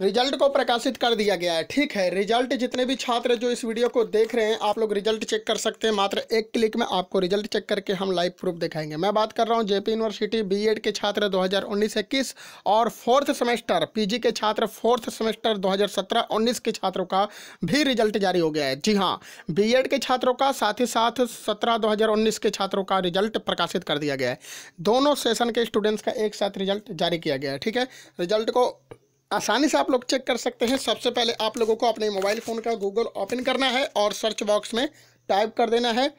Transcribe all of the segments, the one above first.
result को प्रकाशित कर दिया गया है ठीक है रिजल्ट जितने भी छात्र जो इस वीडियो को देख रहे हैं आप लोग रिजल्ट चेक कर सकते हैं मात्र एक क्लिक में आपको रिजल्ट चेक करके हम लाइव प्रूफ दिखाएंगे मैं बात कर रहा हूं जेपी यूनिवर्सिटी बीएड के छात्र 2019 हज़ार और फोर्थ सेमेस्टर पीजी के छात्र फोर्थ सेमेस्टर दो हज़ार के छात्रों का भी रिजल्ट जारी हो गया है जी हाँ बी के छात्रों का साथ ही साथ सत्रह दो के छात्रों का रिजल्ट प्रकाशित कर दिया गया है दोनों सेशन के स्टूडेंट्स का एक साथ रिजल्ट जारी किया गया है ठीक है रिजल्ट को आसानी से आप लोग चेक कर सकते हैं सबसे पहले आप लोगों को अपने मोबाइल फ़ोन का गूगल ओपन करना है और सर्च बॉक्स में टाइप कर देना है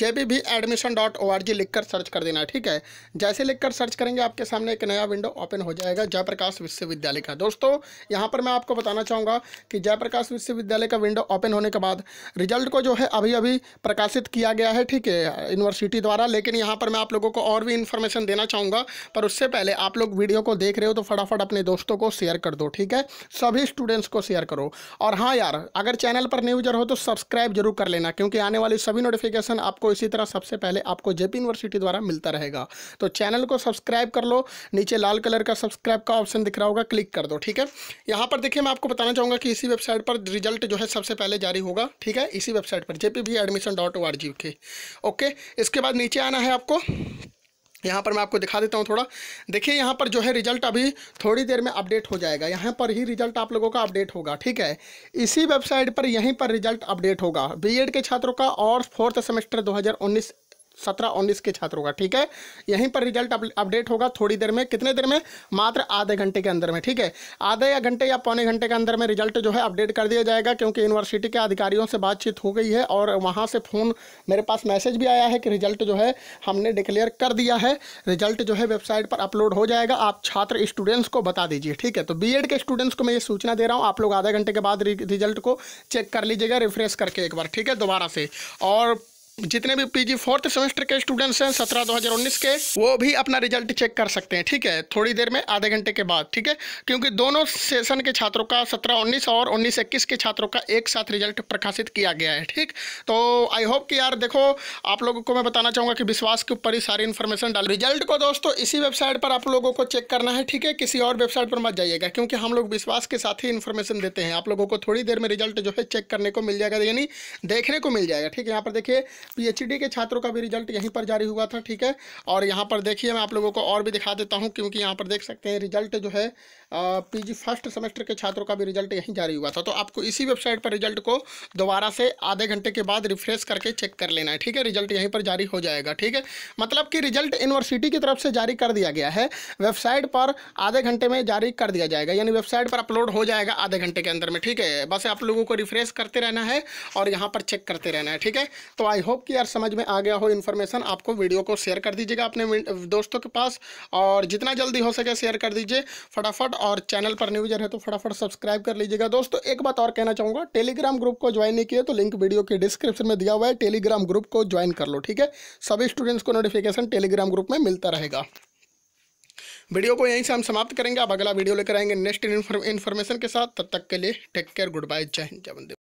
J B B admission dot O R G लिख कर सर्च कर देना है ठीक है जैसे लिख कर सर्च करेंगे आपके सामने एक नया विंडो ओपन हो जाएगा जयप्रकाश विश्वविद्यालय का दोस्तों यहाँ पर मैं आपको बताना चाहूँगा कि जयप्रकाश विश्वविद्यालय का विंडो ओपन होने के बाद रिजल्ट को जो है अभी अभी प्रकाशित किया गया है ठीक है यूनिवर्सिटी द्वारा लेकिन यहाँ पर मैं आप लोगों को और भी इन्फॉर्मेशन देना चाहूँगा पर उससे पहले आप लोग वीडियो को देख रहे हो तो फटाफट अपने दोस्तों को शेयर कर दो ठीक है सभी स्टूडेंट्स को शेयर करो और हाँ यार अगर चैनल पर न्यूजर हो तो सब्सक्राइब जरूर कर लेना क्योंकि आने वाली सभी नोटिफिकेशन आपको इसी तरह सबसे पहले आपको जेपी यूनिवर्सिटी द्वारा मिलता रहेगा तो चैनल को सब्सक्राइब कर लो नीचे लाल कलर का सब्सक्राइब का ऑप्शन दिख रहा होगा क्लिक कर दो ठीक है यहाँ पर देखिए मैं आपको बताना चाहूँगा कि इसी वेबसाइट पर रिजल्ट जो है सबसे पहले जारी होगा ठीक है इसी वेबसाइट पर जेपी के ओके इसके बाद नीचे आना है आपको यहाँ पर मैं आपको दिखा देता हूँ थोड़ा देखिए यहाँ पर जो है रिजल्ट अभी थोड़ी देर में अपडेट हो जाएगा यहाँ पर ही रिजल्ट आप लोगों का अपडेट होगा ठीक है इसी वेबसाइट पर यहीं पर रिजल्ट अपडेट होगा बीएड के छात्रों का और फोर्थ सेमेस्टर 2019 सत्रह उन्नीस के छात्रों का ठीक है यहीं पर रिजल्ट अपडेट होगा थोड़ी देर में कितने देर में मात्र आधे घंटे के अंदर में ठीक है आधे या घंटे या पौने घंटे के अंदर में रिजल्ट जो है अपडेट कर दिया जाएगा क्योंकि यूनिवर्सिटी के अधिकारियों से बातचीत हो गई है और वहाँ से फ़ोन मेरे पास मैसेज भी आया है कि रिजल्ट जो है हमने डिक्लेयर कर दिया है रिजल्ट जो है वेबसाइट पर अपलोड हो जाएगा आप छात्र स्टूडेंट्स को बता दीजिए ठीक है तो बी के स्टूडेंट्स को मैं ये सूचना दे रहा हूँ आप लोग आधे घंटे के बाद रिजल्ट को चेक कर लीजिएगा रिफ्रेश करके एक बार ठीक है दोबारा से और जितने भी पीजी फोर्थ सेमेस्टर के स्टूडेंट्स हैं सत्रह दो हजार उन्नीस के वो भी अपना रिजल्ट चेक कर सकते हैं ठीक है थोड़ी देर में आधे घंटे के बाद ठीक है क्योंकि दोनों सेशन के छात्रों का सत्रह उन्नीस और उन्नीस इक्कीस के छात्रों का एक साथ रिजल्ट प्रकाशित किया गया है ठीक तो आई होप कि यार देखो आप लोगों को मैं बताना चाहूँगा कि विश्वास के ऊपर ही सारी इन्फॉर्मेशन डाल रिजल्ट को दोस्तों इसी वेबसाइट पर आप लोगों को चेक करना है ठीक है किसी और वेबसाइट पर मत जाइएगा क्योंकि हम लोग विश्वास के साथ ही इन्फॉर्मेशन देते हैं आप लोगों को थोड़ी देर में रिजल्ट जो है चेक करने को मिल जाएगा यानी देखने को मिल जाएगा ठीक है यहाँ पर देखिए पीएचडी के छात्रों का भी रिजल्ट यहीं पर जारी हुआ था ठीक है और यहाँ पर देखिए मैं आप लोगों को और भी दिखा देता हूँ क्योंकि यहाँ पर देख सकते हैं रिजल्ट जो है पीजी फर्स्ट सेमेस्टर के छात्रों का भी रिजल्ट यहीं जारी हुआ था तो आपको इसी वेबसाइट पर रिजल्ट को दोबारा से आधे घंटे के बाद रिफ्रेश करके चेक कर लेना है ठीक है रिजल्ट यहीं पर जारी हो जाएगा ठीक है मतलब कि रिजल्ट यूनिवर्सिटी की तरफ से जारी कर दिया गया है वेबसाइट पर आधे घंटे में जारी कर दिया जाएगा यानी वेबसाइट पर अपलोड हो जाएगा आधे घंटे के अंदर में ठीक है बस आप लोगों को रिफ्रेश करते रहना है और यहाँ पर चेक करते रहना है ठीक है तो आई होप होप कि यार समझ में आ गया हो इन्फॉर्मेशन आपको वीडियो को शेयर कर दीजिएगा अपने दोस्तों के पास और जितना जल्दी हो सके शेयर कर दीजिए फटाफट और चैनल पर न्यूजर है तो फटाफट सब्सक्राइब कर लीजिएगा दोस्तों एक बात और कहना चाहूँगा टेलीग्राम ग्रुप को ज्वाइन नहीं किया तो लिंक वीडियो के डिस्क्रिप्शन में दिया हुआ है टेलीग्राम ग्रुप को ज्वाइन कर लो ठीक है सभी स्टूडेंट्स को नोटिफिकेशन टेलीग्राम ग्रुप में मिलता रहेगा वीडियो को यहीं से हम समाप्त करेंगे अब अगला वीडियो लेकर आएंगे नेक्स्ट इन्फॉर्मेशन के साथ तब तक के लिए टेक केयर गुड बाय जय हिंद जय बंदे